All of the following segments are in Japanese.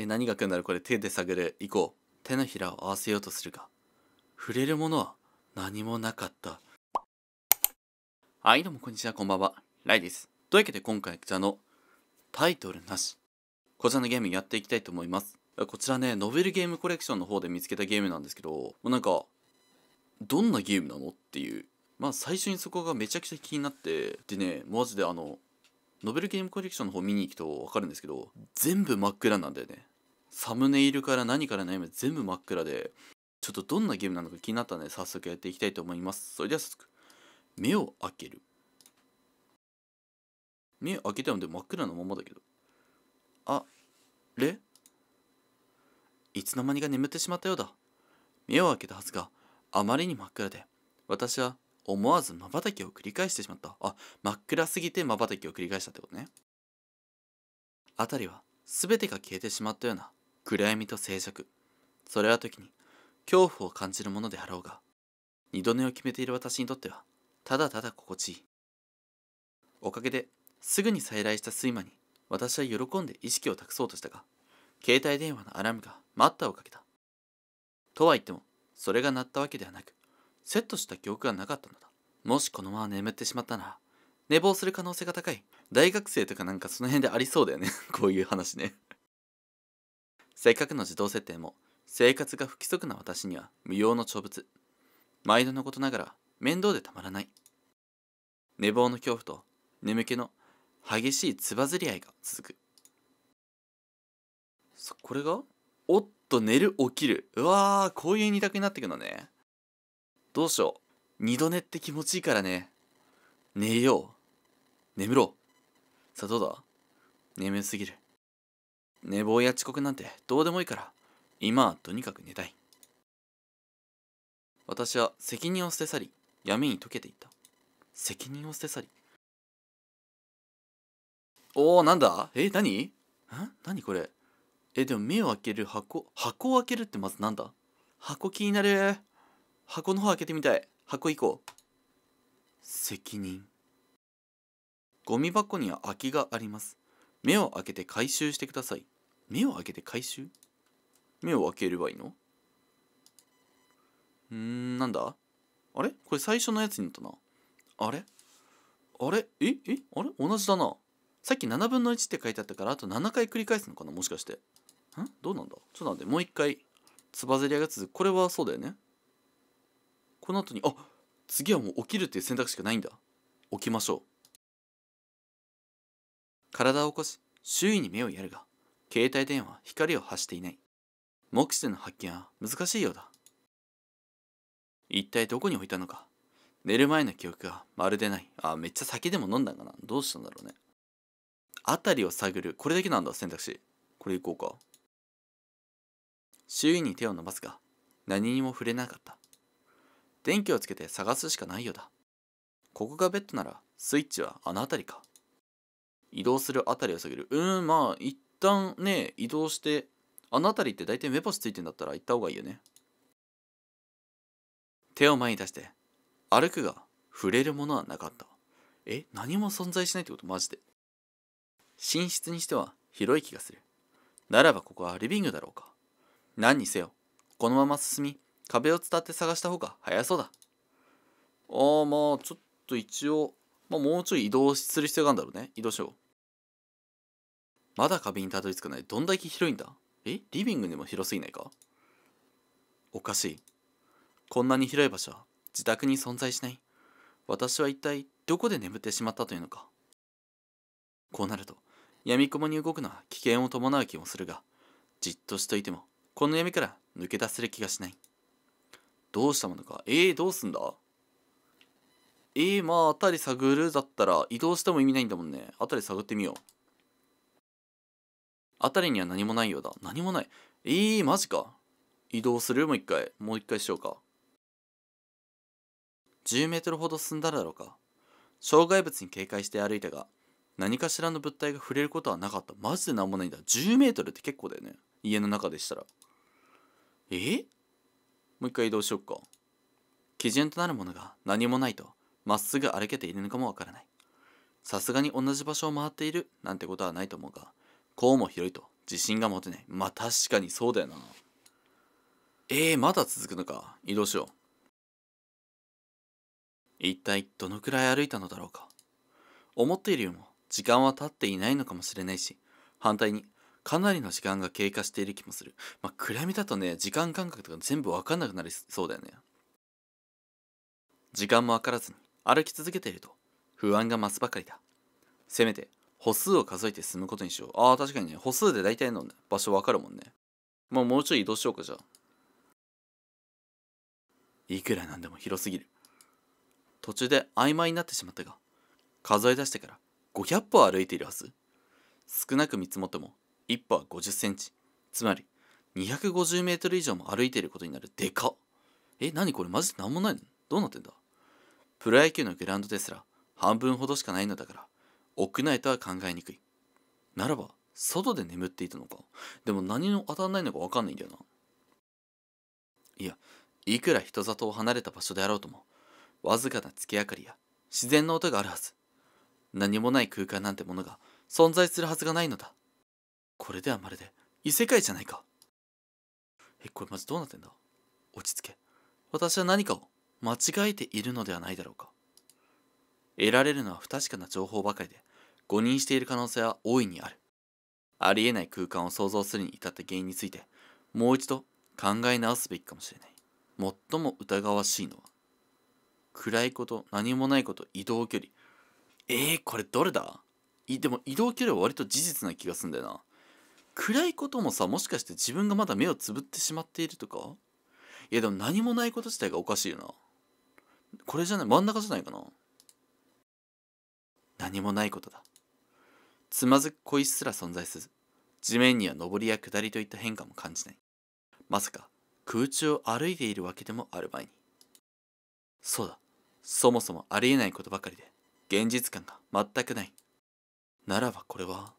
え何が来るならこれ手で探るこう手のひらを合わせようとするが触れるものは何もなかったはいどうもこんにちはこんばんはライですというわけで今回こちらのタイトルなしこちらのゲームやっていきたいと思いますこちらねノベルゲームコレクションの方で見つけたゲームなんですけどもうなんかどんなゲームなのっていうまあ最初にそこがめちゃくちゃ気になってでねマジであのノベルゲームコレクションの方見に行くと分かるんですけど全部真っ暗なんだよねサムネイルから何から何まで全部真っ暗でちょっとどんなゲームなのか気になったので早速やっていきたいと思いますそれでは早速目を開ける目開けたので真っ暗のままだけどあれいつの間にか眠ってしまったようだ目を開けたはずがあまりに真っ暗で私は思わず瞬きを繰り返してしまったあ真っ暗すぎて瞬きを繰り返したってことね辺りは全てが消えてしまったような暗闇と静寂それは時に恐怖を感じるものであろうが二度寝を決めている私にとってはただただ心地いいおかげですぐに再来した睡魔に私は喜んで意識を託そうとしたが携帯電話のアラームが待ったをかけたとは言ってもそれが鳴ったわけではなくセットした記憶がなかったのだもしこのまま眠ってしまったら寝坊する可能性が高い大学生とかなんかその辺でありそうだよね こういう話ねせっかくの自動設定も生活が不規則な私には無用の長物毎度のことながら面倒でたまらない寝坊の恐怖と眠気の激しいつばずり合いが続くこれがおっと寝る起きるうわーこういう二択になってくのねどうしよう。二度寝って気持ちいいからね。寝よう。眠ろう。さあどうだ眠すぎる。寝坊や遅刻なんてどうでもいいから、今はとにかく寝たい。私は責任を捨て去り、闇に溶けていった。責任を捨て去り。おお、なんだえ、何ん何これえ、でも目を開ける箱。箱を開けるってまずなんだ箱気になる。箱の方開けてみたい箱行こう責任ゴミ箱には空きがあります目を開けて回収してください目を開けて回収目を開ければいいのうんなんだあれこれ最初のやつになったなあれあれええあれ同じだなさっき7分の1って書いてあったからあと7回繰り返すのかなもしかしてんどうなんだちょっと待ってもう1回つばぜり合いが続くこれはそうだよねこの後にあ次はもう起きるっていう選択肢がないんだ起きましょう体を起こし周囲に目をやるが携帯電話光を発していない目視での発見は難しいようだ一体どこに置いたのか寝る前の記憶がまるでないあめっちゃ酒でも飲んだんかなどうしたんだろうね辺りを探るこれだけなんだ選択肢これいこうか周囲に手を伸ばすが何にも触れなかった電気をつけて探すしかないようだ。ここがベッドなら、スイッチはあの辺りか。移動する辺りを探る。うーん、まあ、一旦ね、移動して、あの辺りって大体目星ついてんだったら行った方がいいよね。手を前に出して、歩くが触れるものはなかった。え、何も存在しないってことマジで。寝室にしては広い気がする。ならばここはリビングだろうか。何にせよ、このまま進み、壁を伝って探した方が早そうだ。ああ、まあ、ちょっと一応、まあ、もうちょい移動する必要があるんだろうね。移動しよう。まだ壁にたどり着かない。どんだけ広いんだえリビングにも広すぎないかおかしい。こんなに広い場所は自宅に存在しない。私は一体どこで眠ってしまったというのか。こうなると、闇雲に動くのは危険を伴う気もするが、じっとしといても、この闇から抜け出せる気がしない。どうしたものかえー、どうすんだえー、まあ辺り探るだったら移動しても意味ないんだもんね辺り探ってみよう辺りには何もないようだ何もないえー、マジか移動するもう一回もう一回しようか10メートルほど進んだらだろうか障害物に警戒して歩いたが何かしらの物体が触れることはなかったマジで何もないんだ10メートルって結構だよね家の中でしたらえもう一回移動しよっか。基準となるものが何もないと、まっすぐ歩けているのかもわからない。さすがに同じ場所を回っているなんてことはないと思うが、こうも広いと自信が持てない。まあ確かにそうだよな。えー、まだ続くのか。移動しよう。一体どのくらい歩いたのだろうか。思っているよりも時間は経っていないのかもしれないし、反対にかなりの時間が経過している気もする。まあ、暗闇だとね、時間感覚とか全部わかんなくなりそうだよね。時間もわからずに歩き続けていると不安が増すばかりだ。せめて歩数を数えて進むことにしよう。あ確かにね、歩数で大体の、ね、場所わかるもんね。まあ、もうちょい移動しようか、じゃあ。いくらなんでも広すぎる。途中で曖昧になってしまったが、数え出してから500歩歩いているはず。少なく見積もっても一歩は50センチ。つまり、250メートル以上も歩いていることになるでかっ。え、何これマジで何もないのどうなってんだプロ野球のグラウンドですら、半分ほどしかないのだから、屋内とは考えにくい。ならば、外で眠っていたのか。でも何の当たんないのかわかんないんだよな。いや、いくら人里を離れた場所であろうとも、わずかな月明かりや自然の音があるはず。何もない空間なんてものが存在するはずがないのだ。これではまるで異世界じゃないかえこれまずどうなってんだ落ち着け私は何かを間違えているのではないだろうか得られるのは不確かな情報ばかりで誤認している可能性は大いにあるありえない空間を想像するに至った原因についてもう一度考え直すべきかもしれない最も疑わしいのは暗いこと何もないこと移動距離えー、これどれだでも移動距離は割と事実な気がすんだよな暗いこともさもしかして自分がまだ目をつぶってしまっているとかいやでも何もないこと自体がおかしいよなこれじゃない真ん中じゃないかな何もないことだつまずく小石すら存在せず地面には上りや下りといった変化も感じないまさか空中を歩いているわけでもある前にそうだそもそもありえないことばかりで現実感が全くないならばこれは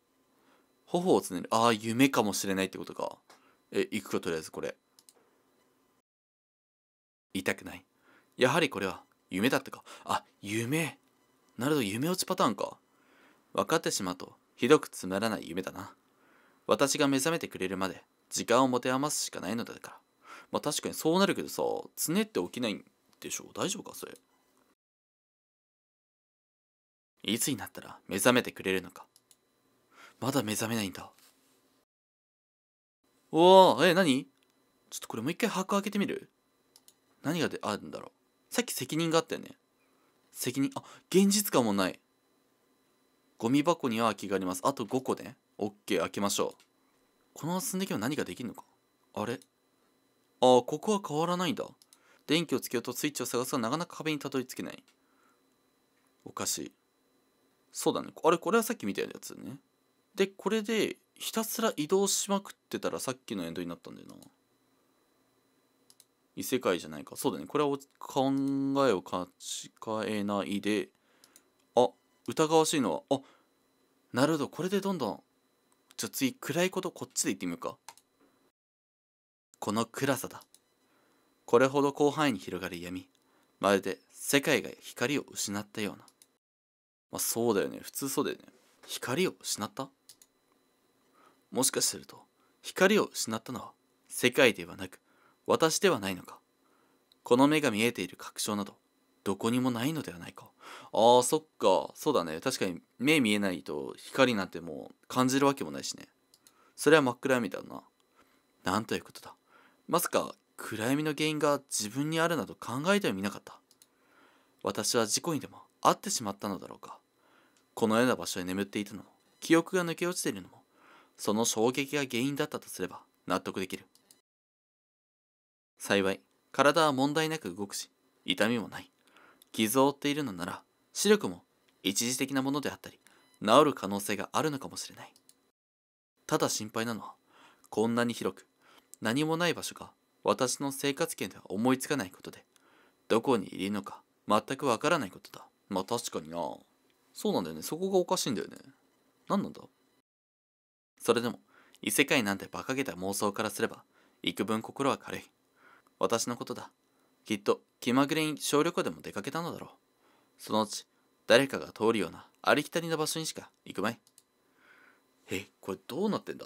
頬をつねる。ああ、夢かもしれないってことか。え、行くか、とりあえずこれ。痛くない。やはりこれは、夢だったか。あ、夢。なるほど、夢落ちパターンか。分かってしまうと、ひどくつまらない夢だな。私が目覚めてくれるまで、時間を持て余すしかないのだから。まあ確かにそうなるけどさ、つねって起きないんでしょう。大丈夫か、それ。いつになったら目覚めてくれるのか。まだ目覚めないんだ。おー、え、何ちょっとこれもう一回箱開けてみる何がであるんだろうさっき責任があったよね。責任、あ、現実感もない。ゴミ箱には空きがあります。あと5個ね。OK、開けましょう。このまま進んでいけば何ができるのかあれあー、ここは変わらないんだ。電気をつけようとスイッチを探すがなかなか壁にたどり着けない。おかしい。そうだね。あれ、これはさっき見たようなやつね。でこれでひたすら移動しまくってたらさっきのエンドになったんだよな異世界じゃないかそうだねこれは考えを勝ち変えないであ疑わしいのはあなるほどこれでどんどんじゃあ次暗いことこっちで行ってみようかこの暗さだこれほど広範囲に広がる闇まるで世界が光を失ったようなまあそうだよね普通そうだよね光を失ったもしかすると光を失ったのは世界ではなく私ではないのかこの目が見えている確証などどこにもないのではないかああ、そっかそうだね確かに目見えないと光なんてもう感じるわけもないしねそれは真っ暗闇だななんということだまさか暗闇の原因が自分にあるなど考えてはみなかった私は事故にでも遭ってしまったのだろうかこのような場所で眠っていたのも記憶が抜け落ちているのもその衝撃が原因だったとすれば納得できる幸い体は問題なく動くし痛みもない傷を負っているのなら視力も一時的なものであったり治る可能性があるのかもしれないただ心配なのはこんなに広く何もない場所が私の生活圏では思いつかないことでどこにいるのか全くわからないことだまあ確かになそうなんだよねそこがおかしいんだよね何なんだそれでも、異世界なんて馬鹿げた妄想からすれば、幾分心は軽い。私のことだ。きっと気まぐれに小旅行でも出かけたのだろう。そのうち、誰かが通るようなありきたりの場所にしか行くまい。え、これどうなってんだ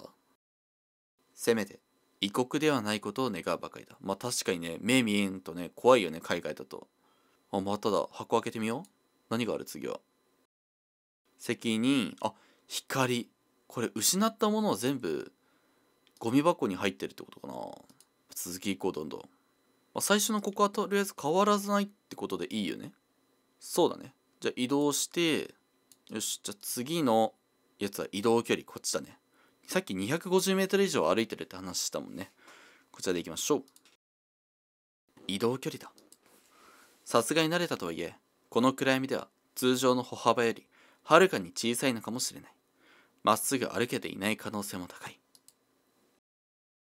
せめて、異国ではないことを願うばかりだ。まあ確かにね、目見えんとね、怖いよね、海外だと。あ、まただ、箱開けてみよう。何がある次は。責任、あ、光。これ失ったものは全部ゴミ箱に入ってるってことかな続きいこうどんどん、まあ、最初のここはとりあえず変わらずないってことでいいよねそうだねじゃあ移動してよしじゃあ次のやつは移動距離こっちだねさっき 250m 以上歩いてるって話したもんねこちらでいきましょう移動距離ださすがに慣れたとはいえこの暗闇では通常の歩幅よりはるかに小さいのかもしれないまっすぐ歩けていない可能性も高い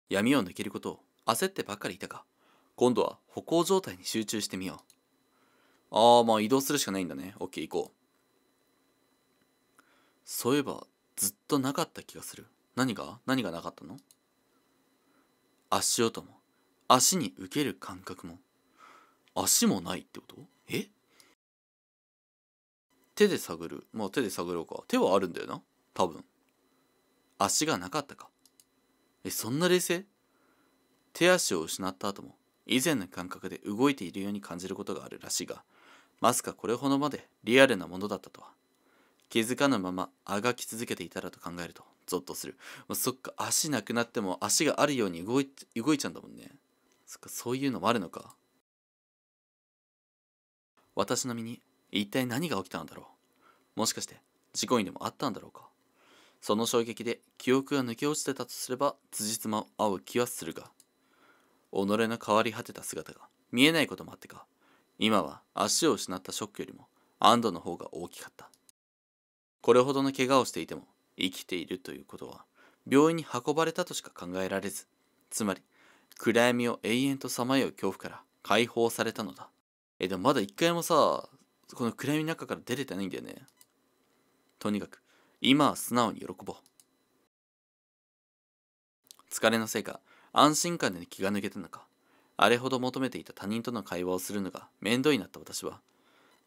闇を抜けることを焦ってばっかりいたか今度は歩行状態に集中してみようああまあ移動するしかないんだねケー行こうそういえばずっとなかった気がする何が何がなかったの足音も足に受ける感覚も足もないってことえ手で探るまあ手で探ろうか手はあるんだよな多分足がなかったかえそんな冷静手足を失った後も以前の感覚で動いているように感じることがあるらしいがまさかこれほどまでリアルなものだったとは気づかぬままあがき続けていたらと考えるとゾッとする、そっか足なくなっても足があるように動い動いちゃうんだもんねそっかそういうのもあるのか私の身に一体何が起きたんだろうもしかして事故にでもあったんだろうかその衝撃で記憶が抜け落ちてたとすれば辻褄を合う気はするが己の変わり果てた姿が見えないこともあってか今は足を失ったショックよりも安堵の方が大きかったこれほどの怪我をしていても生きているということは病院に運ばれたとしか考えられずつまり暗闇を永遠とさまよう恐怖から解放されたのだえでもまだ一回もさこの暗闇の中から出れてないんだよねとにかく今は素直に喜ぼう疲れのせいか安心感で気が抜けたのかあれほど求めていた他人との会話をするのが面倒になった私は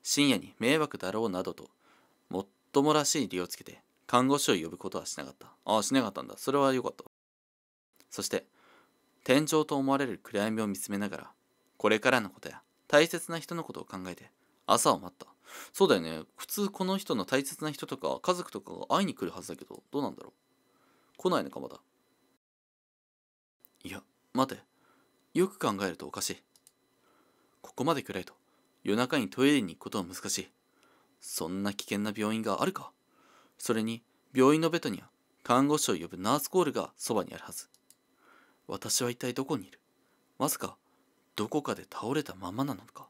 深夜に迷惑だろうなどともっともらしい理由をつけて看護師を呼ぶことはしなかったああしなかったんだそれはよかったそして天井と思われる暗闇を見つめながらこれからのことや大切な人のことを考えて朝を待ったそうだよね普通この人の大切な人とか家族とかが会いに来るはずだけどどうなんだろう来ないのかまだいや待てよく考えるとおかしいここまで暗いと夜中にトイレに行くことは難しいそんな危険な病院があるかそれに病院のベッドには看護師を呼ぶナースコールがそばにあるはず私は一体どこにいるまさかどこかで倒れたままなのか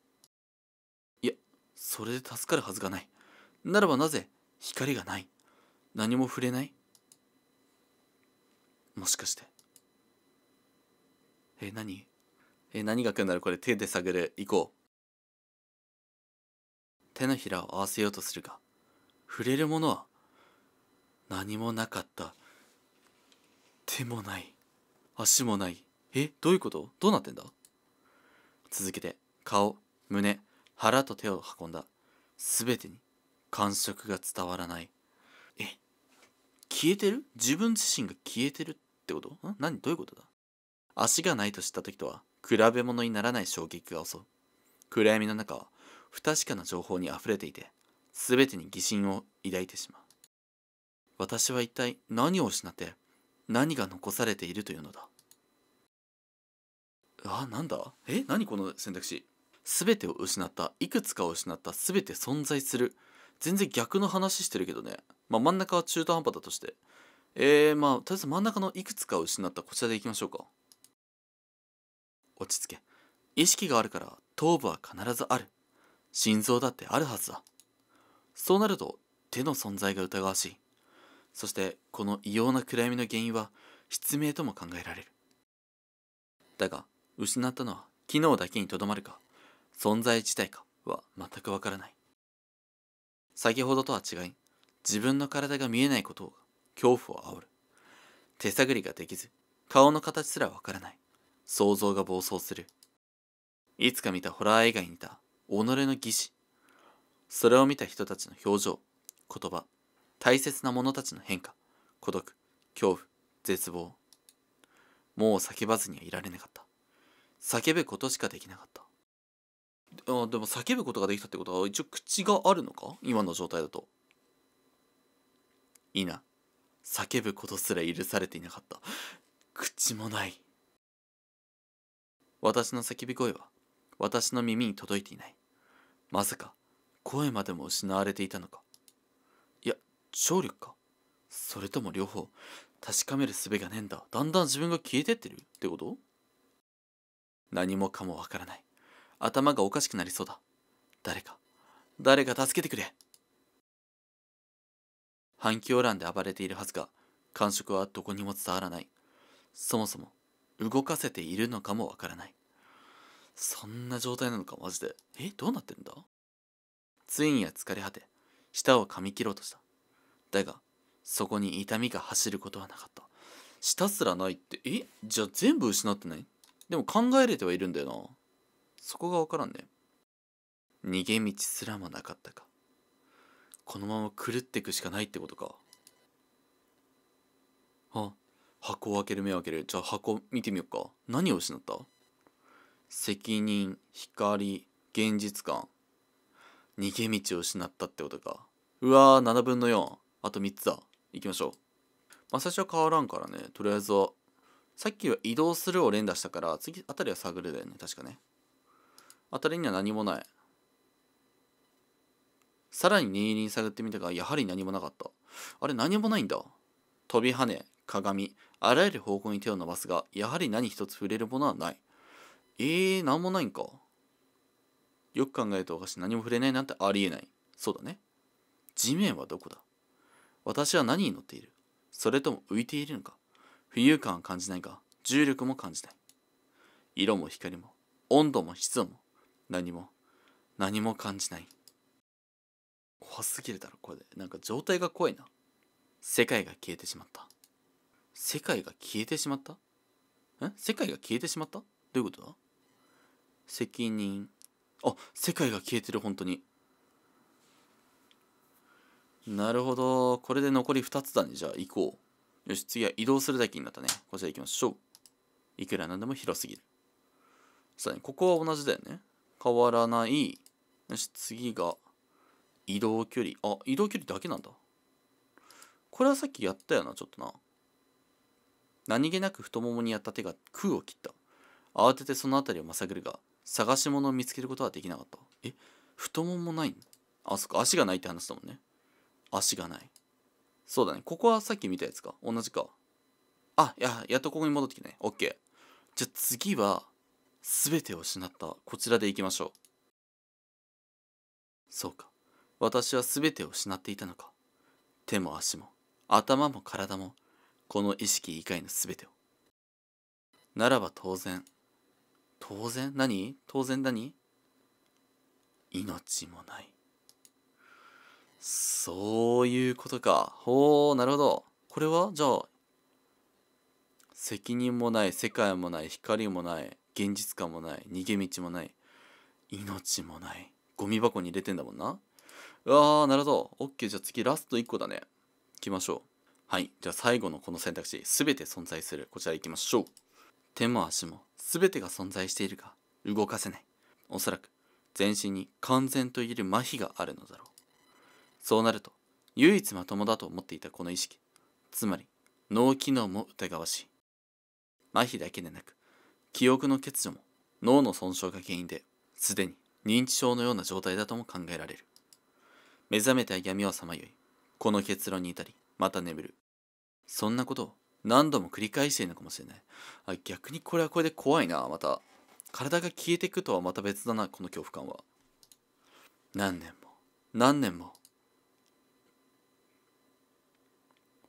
それで助かるはずがないならばなぜ光がない何も触れないもしかしてえ何え何が来るんだろうこれ手で探る行こう手のひらを合わせようとするが触れるものは何もなかった手もない足もないえどういうことどうなってんだ続けて顔胸腹と手を運んだ全てに感触が伝わらないえ消えてる自分自身が消えてるってことん何どういうことだ足がないと知った時とは比べ物にならない衝撃が襲う暗闇の中は不確かな情報にあふれていて全てに疑心を抱いてしまう私は一体何を失って何が残されているというのだあなんだえ何この選択肢全てを失ったいくつかを失った全て存在する全然逆の話してるけどねまあ真ん中は中途半端だとしてえー、まあとりあえず真ん中のいくつかを失ったこちらでいきましょうか落ち着け意識があるから頭部は必ずある心臓だってあるはずだそうなると手の存在が疑わしいそしてこの異様な暗闇の原因は失明とも考えられるだが失ったのは機能だけにとどまるか存在自体かは全くわからない。先ほどとは違い、自分の体が見えないことを恐怖を煽る。手探りができず、顔の形すらわからない。想像が暴走する。いつか見たホラー映画に似た己の義士。それを見た人たちの表情、言葉、大切な者たちの変化、孤独、恐怖、絶望。もう叫ばずにはいられなかった。叫ぶことしかできなかった。あでも叫ぶことができたってことは一応口があるのか今の状態だといいな叫ぶことすら許されていなかった口もない私の叫び声は私の耳に届いていないまさか声までも失われていたのかいや聴力かそれとも両方確かめる術がねえんだだんだん自分が消えてってるってこと何もかもわからない頭がおかしくなりそうだ誰か誰か助けてくれ反響欄で暴れているはずが感触はどこにも伝わらないそもそも動かせているのかもわからないそんな状態なのかマジでえどうなってるんだついには疲れ果て舌を噛み切ろうとしただがそこに痛みが走ることはなかった舌すらないってえじゃあ全部失ってないでも考えれてはいるんだよなそこが分からんね逃げ道すらもなかったかこのまま狂っていくしかないってことかあ箱を開ける目を開けるじゃあ箱見てみようか何を失った責任光現実感逃げ道を失ったってことかうわー7分の4あと3つだ行きましょうまあ最初は変わらんからねとりあえずはさっきは移動するを連打したから次あたりは探るだよね確かね当たりには何もないさらに念入りに探ってみたがやはり何もなかったあれ何もないんだ飛び跳ね鏡あらゆる方向に手を伸ばすがやはり何一つ触れるものはないえー、何もないんかよく考えるとおかしい何も触れないなんてありえないそうだね地面はどこだ私は何に乗っているそれとも浮いているのか浮遊感は感じないが重力も感じない色も光も温度も湿度も何も何も感じない怖すぎるだろこれなんか状態が怖いな世界が消えてしまった世界が消えてしまったえ世界が消えてしまったどういうことだ責任あ世界が消えてる本当になるほどこれで残り2つだねじゃあ行こうよし次は移動するだけになったねこちら行きましょういくらなんでも広すぎるさあねここは同じだよね変わらない。よし、次が、移動距離。あ、移動距離だけなんだ。これはさっきやったよな、ちょっとな。何気なく太ももにやった手が空を切った。慌ててその辺りをまさぐるが、探し物を見つけることはできなかった。え、太ももないんあ、そっか、足がないって話だもんね。足がない。そうだね。ここはさっき見たやつか。同じか。あ、いや、やっとここに戻ってきたね。オッケー。じゃあ次は、全てを失ったこちらでいきましょうそうか私は全てを失っていたのか手も足も頭も体もこの意識以外の全てをならば当然当然何当然何命もないそういうことかほうなるほどこれはじゃあ責任もない世界もない光もない現実感もない逃げ道もない命もないゴミ箱に入れてんだもんなうわーなるほど OK じゃあ次ラスト1個だねいきましょうはいじゃあ最後のこの選択肢全て存在するこちらいきましょう手も足も全てが存在しているが動かせないおそらく全身に完全といえる麻痺があるのだろうそうなると唯一まともだと思っていたこの意識つまり脳機能も疑わしい麻痺だけでなく記憶の欠如も脳の損傷が原因ですでに認知症のような状態だとも考えられる目覚めた闇をさまよいこの結論に至りまた眠るそんなことを何度も繰り返しているのかもしれないあ逆にこれはこれで怖いなまた体が消えていくとはまた別だなこの恐怖感は何年も何年も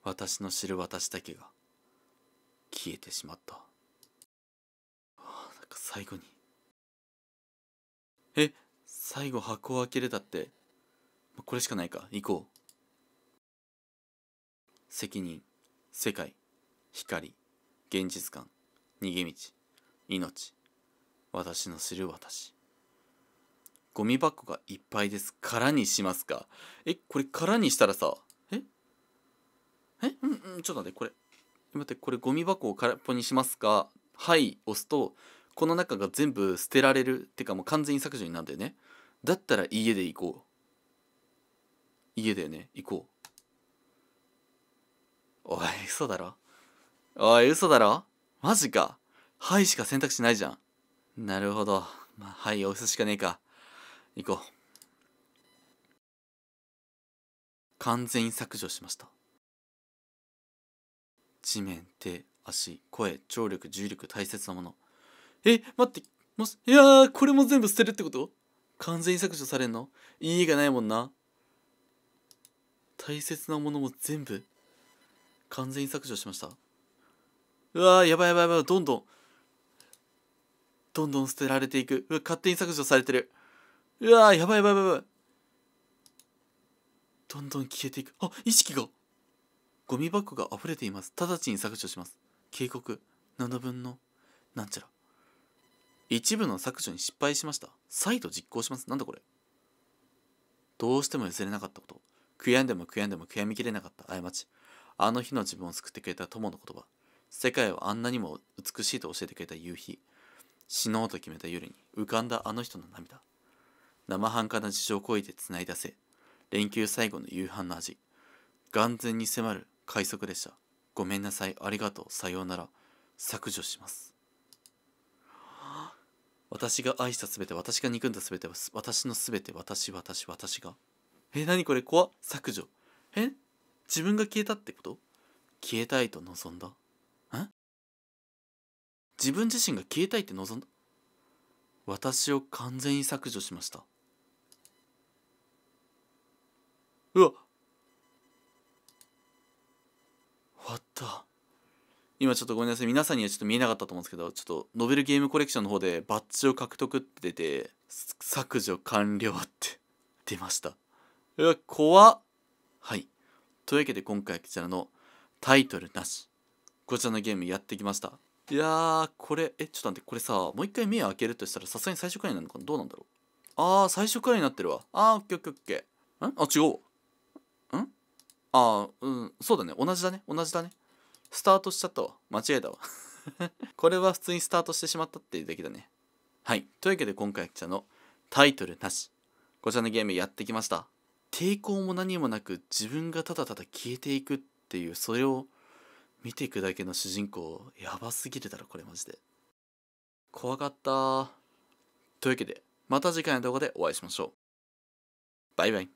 私の知る私だけが消えてしまったか最後にえ最後箱を開けれたってこれしかないか行こう責任世界光現実感逃げ道命私の知る私ゴミ箱がいっぱいです空にしますかえこれ空にしたらさええうんうんちょっと待ってこれ待ってこれゴミ箱を空っぽにしますかはい押すとこの中が全部捨てられるってかもう完全に削除になるんだよねだったら家で行こう家だよね行こうおい嘘だろおい嘘だろマジかはいしか選択肢ないじゃんなるほど、まあ、はい押すしかねえか行こう完全削除しました地面手足声聴力重力大切なものえ、待って、もし、いやー、これも全部捨てるってこと完全に削除されんのいいがないもんな。大切なものも全部、完全に削除しました。うわー、やばいやばいやばい、どんどん、どんどん捨てられていく。うわ、勝手に削除されてる。うわー、やばいやばいやばいやばい。どんどん消えていく。あ、意識がゴミ箱が溢れています。直ちに削除します。警告。7分の、なんちゃら。一部の削除に失敗しました再度実行しますなんだこれどうしても譲れなかったこと悔やんでも悔やんでも悔やみきれなかった過ちあの日の自分を救ってくれた友の言葉世界をあんなにも美しいと教えてくれた夕日死のうと決めた夜に浮かんだあの人の涙生半可な事情行為でつないだせ連休最後の夕飯の味眼前に迫る快速でしたごめんなさいありがとうさようなら削除します私が愛したすべて、私が憎んだすべて、私のすべて、私、私、私が。え、なにこれ怖削除。え自分が消えたってこと消えたいと望んだ。ん自分自身が消えたいって望んだ私を完全に削除しました。うわ終わった。今ちょっとごめんなさい皆さんにはちょっと見えなかったと思うんですけどちょっとノベルゲームコレクションの方でバッジを獲得って出て削除完了って 出ましたえ怖っはいというわけで今回こちらのタイトルなしこちらのゲームやってきましたいやーこれえちょっと待ってこれさもう一回目開けるとしたらさすがに最初くらいになるのかなどうなんだろうあ最初くらいになってるわあーオッケーオッケーオッケーんあ違うんあーうんそうだね同じだね同じだねスタートしちゃったわ。間違えたわ。これは普通にスタートしてしまったっていうだけだね。はい。というわけで今回来たのタイトルなし。こちらのゲームやってきました。抵抗も何もなく自分がただただ消えていくっていうそれを見ていくだけの主人公やばすぎるだろこれマジで。怖かった。というわけでまた次回の動画でお会いしましょう。バイバイ。